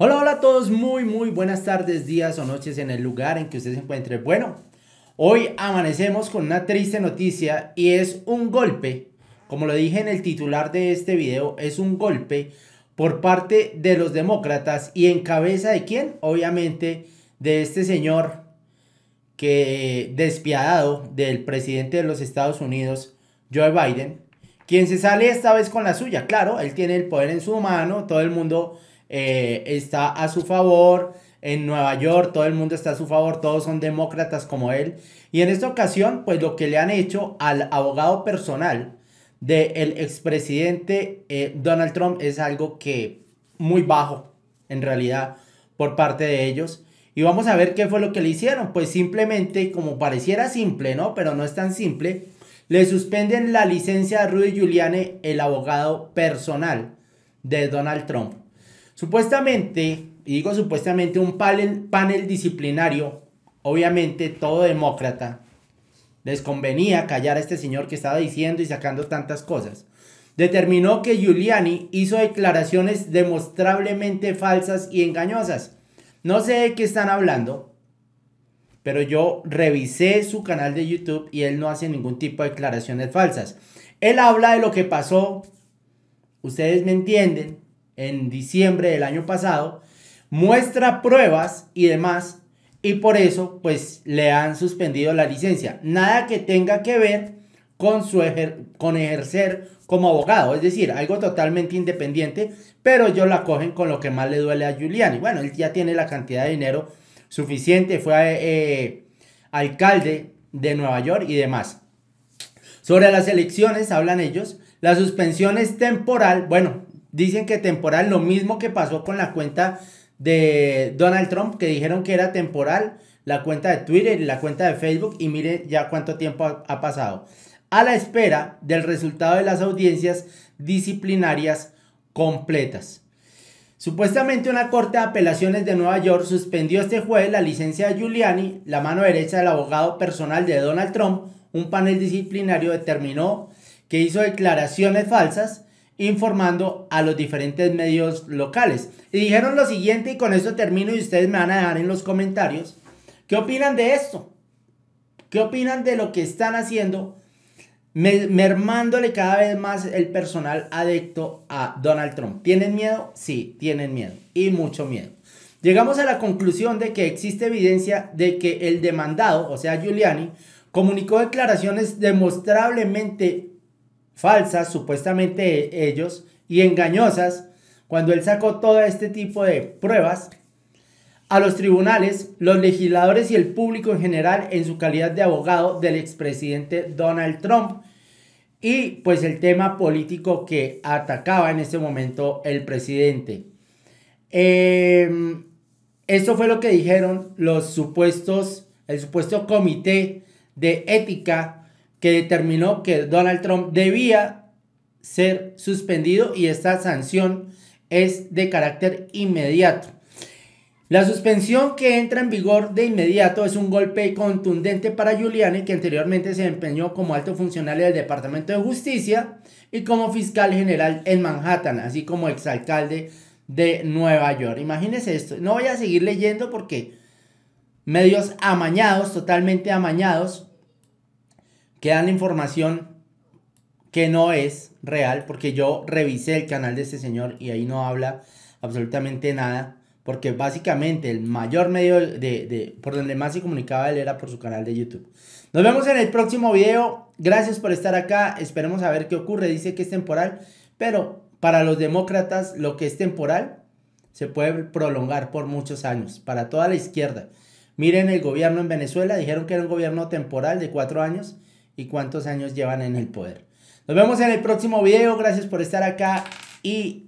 Hola, hola a todos, muy, muy buenas tardes, días o noches en el lugar en que usted se encuentre. Bueno, hoy amanecemos con una triste noticia y es un golpe, como lo dije en el titular de este video, es un golpe por parte de los demócratas y en cabeza de quién, obviamente, de este señor que despiadado del presidente de los Estados Unidos, Joe Biden, quien se sale esta vez con la suya. Claro, él tiene el poder en su mano, todo el mundo eh, está a su favor. En Nueva York todo el mundo está a su favor, todos son demócratas como él. Y en esta ocasión, pues lo que le han hecho al abogado personal del expresidente eh, Donald Trump es algo que muy bajo, en realidad, por parte de ellos. Y vamos a ver qué fue lo que le hicieron. Pues simplemente, como pareciera simple, ¿no? Pero no es tan simple. Le suspenden la licencia a Rudy Giuliani, el abogado personal de Donald Trump. Supuestamente, y digo supuestamente, un panel, disciplinario, obviamente todo demócrata, les convenía callar a este señor que estaba diciendo y sacando tantas cosas. Determinó que Giuliani hizo declaraciones demostrablemente falsas y engañosas. No sé de qué están hablando, pero yo revisé su canal de YouTube y él no hace ningún tipo de declaraciones falsas. Él habla de lo que pasó, ustedes me entienden, en diciembre del año pasado, muestra pruebas y demás, y por eso pues le han suspendido la licencia. Nada que tenga que ver con, su con ejercer como abogado, es decir, algo totalmente independiente, pero ellos la cogen con lo que más le duele a y Bueno, él ya tiene la cantidad de dinero suficiente, fue eh, alcalde de Nueva York y demás. Sobre las elecciones hablan ellos, la suspensión es temporal, bueno, dicen que temporal, lo mismo que pasó con la cuenta de Donald Trump, que dijeron que era temporal, la cuenta de Twitter y la cuenta de Facebook, y mire ya cuánto tiempo ha, pasado. A la espera del resultado de las audiencias disciplinarias completas. Supuestamente una corte de apelaciones de Nueva York suspendió este jueves la licencia de Giuliani, la mano derecha del abogado personal de Donald Trump. Un panel disciplinario determinó que hizo declaraciones falsas informando a los diferentes medios locales. Y dijeron lo siguiente y con esto termino y ustedes me van a dejar en los comentarios. ¿Qué opinan de esto? ¿Qué opinan de lo que están haciendo? Mermándole cada vez más el personal adicto a Donald Trump. ¿Tienen miedo? Sí, tienen miedo. Y mucho miedo. Llegamos a la conclusión de que existe evidencia de que el demandado, o sea, Giuliani, comunicó declaraciones demostrablemente falsas, supuestamente ellos, y engañosas, cuando él sacó todo este tipo de pruebas a los tribunales, los legisladores y el público en general en su calidad de abogado del expresidente Donald Trump y pues el tema político que atacaba en ese momento el presidente. eso em, esto fue lo que dijeron los supuestos, el supuesto comité de ética que determinó que Donald Trump debía ser suspendido y esta sanción es de carácter inmediato. La suspensión que entra en vigor de inmediato es un golpe contundente para Giuliani, que anteriormente se empeñó como alto funcionario del Departamento de Justicia y como fiscal general en Manhattan, así como exalcalde de Nueva York. Imagínense esto. No voy a seguir leyendo porque medios amañados, totalmente amañados, que dan información que no es real, porque yo revisé el canal de este señor y ahí no habla absolutamente nada, porque básicamente el mayor medio de, de, por donde más se comunicaba él era por su canal de YouTube. Nos vemos en el próximo video, gracias por estar acá, esperemos a ver qué ocurre, dice que es temporal, pero para los demócratas lo que es temporal se puede prolongar por muchos años, para toda la izquierda. Miren el gobierno en Venezuela, dijeron que era un gobierno temporal de cuatro años y cuántos años llevan en el poder. Nos vemos en el próximo video. Gracias por estar acá y